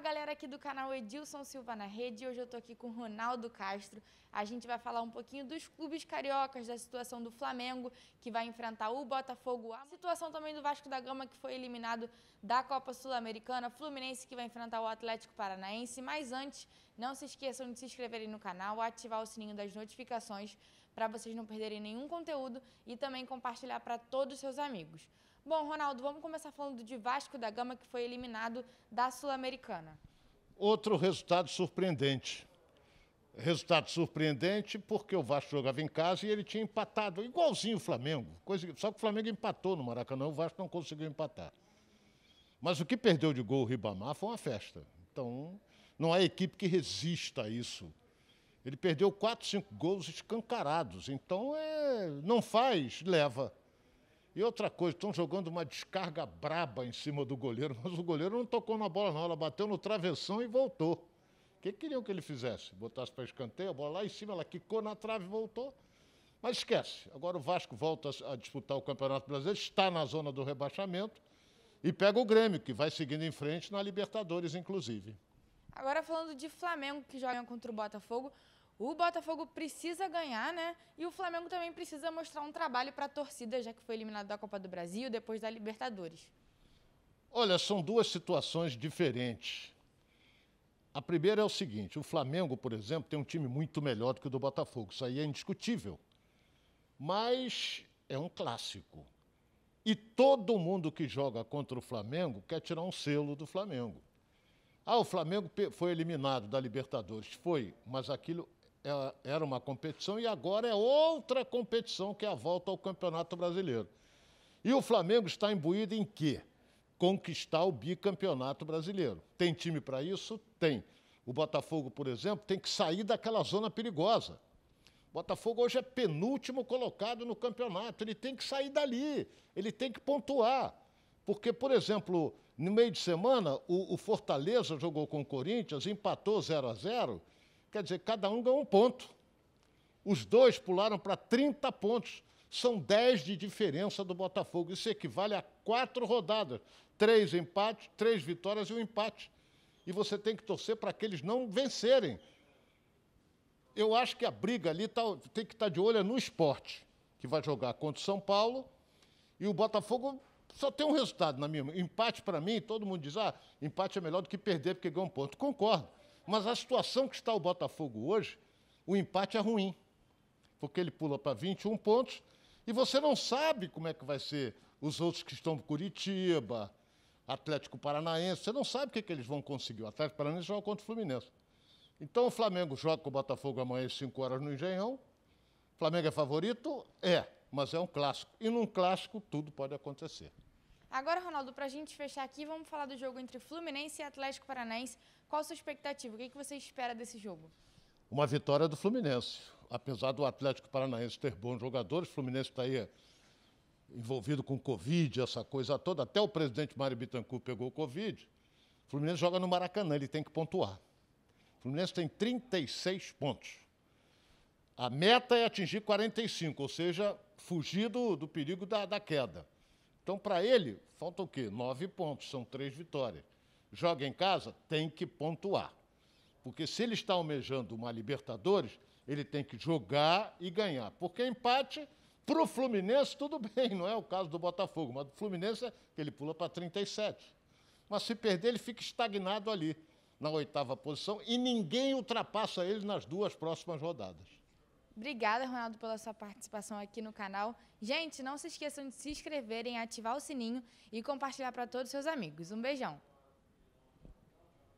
galera aqui do canal Edilson Silva na Rede, hoje eu tô aqui com Ronaldo Castro. A gente vai falar um pouquinho dos clubes cariocas, da situação do Flamengo, que vai enfrentar o Botafogo, a situação também do Vasco da Gama, que foi eliminado da Copa Sul-Americana, Fluminense, que vai enfrentar o Atlético Paranaense. Mas antes, não se esqueçam de se inscreverem no canal, ativar o sininho das notificações para vocês não perderem nenhum conteúdo e também compartilhar para todos os seus amigos. Bom, Ronaldo, vamos começar falando de Vasco da Gama, que foi eliminado da Sul-Americana. Outro resultado surpreendente. Resultado surpreendente porque o Vasco jogava em casa e ele tinha empatado, igualzinho o Flamengo. Coisa, só que o Flamengo empatou no Maracanã, o Vasco não conseguiu empatar. Mas o que perdeu de gol o Ribamar foi uma festa. Então, não há equipe que resista a isso. Ele perdeu quatro, cinco gols escancarados. Então, é, não faz, leva. E outra coisa, estão jogando uma descarga braba em cima do goleiro, mas o goleiro não tocou na bola, não. Ela bateu no travessão e voltou. O que queriam que ele fizesse? Botasse para escanteio, a bola lá em cima, ela quicou na trave e voltou. Mas esquece. Agora o Vasco volta a disputar o Campeonato Brasileiro, está na zona do rebaixamento e pega o Grêmio, que vai seguindo em frente na Libertadores, inclusive. Agora falando de Flamengo, que joga contra o Botafogo. O Botafogo precisa ganhar, né? E o Flamengo também precisa mostrar um trabalho para a torcida, já que foi eliminado da Copa do Brasil depois da Libertadores. Olha, são duas situações diferentes. A primeira é o seguinte: o Flamengo, por exemplo, tem um time muito melhor do que o do Botafogo. Isso aí é indiscutível. Mas é um clássico. E todo mundo que joga contra o Flamengo quer tirar um selo do Flamengo. Ah, o Flamengo foi eliminado da Libertadores. Foi, mas aquilo é, era uma competição e agora é outra competição que é a volta ao Campeonato Brasileiro. E o Flamengo está imbuído em quê? Conquistar o bicampeonato brasileiro. Tem time para isso? Tem. O Botafogo, por exemplo, tem que sair daquela zona perigosa. O Botafogo hoje é penúltimo colocado no campeonato. Ele tem que sair dali. Ele tem que pontuar. Porque, por exemplo, no meio de semana, o, o Fortaleza jogou com o Corinthians, empatou 0 a 0 Quer dizer, cada um ganhou um ponto. Os dois pularam para 30 pontos. São 10 de diferença do Botafogo. Isso equivale a quatro rodadas. Três empates, três vitórias e um empate. E você tem que torcer para que eles não vencerem. Eu acho que a briga ali tá, tem que estar tá de olho é no esporte, que vai jogar contra o São Paulo. E o Botafogo só tem um resultado na minha. Empate para mim, todo mundo diz: ah, empate é melhor do que perder porque ganhou um ponto. Concordo. Mas a situação que está o Botafogo hoje, o empate é ruim. Porque ele pula para 21 pontos e você não sabe como é que vai ser os outros que estão Curitiba, Atlético Paranaense, você não sabe o que, é que eles vão conseguir. O Atlético Paranaense joga contra o Fluminense. Então o Flamengo joga com o Botafogo amanhã às 5 horas no Engenhão. O Flamengo é favorito? É, mas é um clássico. E num clássico tudo pode acontecer. Agora, Ronaldo, para a gente fechar aqui, vamos falar do jogo entre Fluminense e Atlético Paranaense. Qual a sua expectativa? O que, é que você espera desse jogo? Uma vitória do Fluminense. Apesar do Atlético Paranaense ter bons jogadores, o Fluminense está aí é, envolvido com Covid, essa coisa toda. Até o presidente Mário Bittencourt pegou Covid. O Fluminense joga no Maracanã, ele tem que pontuar. O Fluminense tem 36 pontos. A meta é atingir 45, ou seja, fugir do, do perigo da, da queda. Então, para ele, falta o quê? Nove pontos, são três vitórias. Joga em casa, tem que pontuar. Porque se ele está almejando uma Libertadores, ele tem que jogar e ganhar. Porque empate, para o Fluminense, tudo bem, não é o caso do Botafogo, mas do Fluminense ele pula para 37. Mas se perder, ele fica estagnado ali, na oitava posição, e ninguém ultrapassa ele nas duas próximas rodadas. Obrigada, Ronaldo, pela sua participação aqui no canal. Gente, não se esqueçam de se inscreverem, ativar o sininho e compartilhar para todos os seus amigos. Um beijão!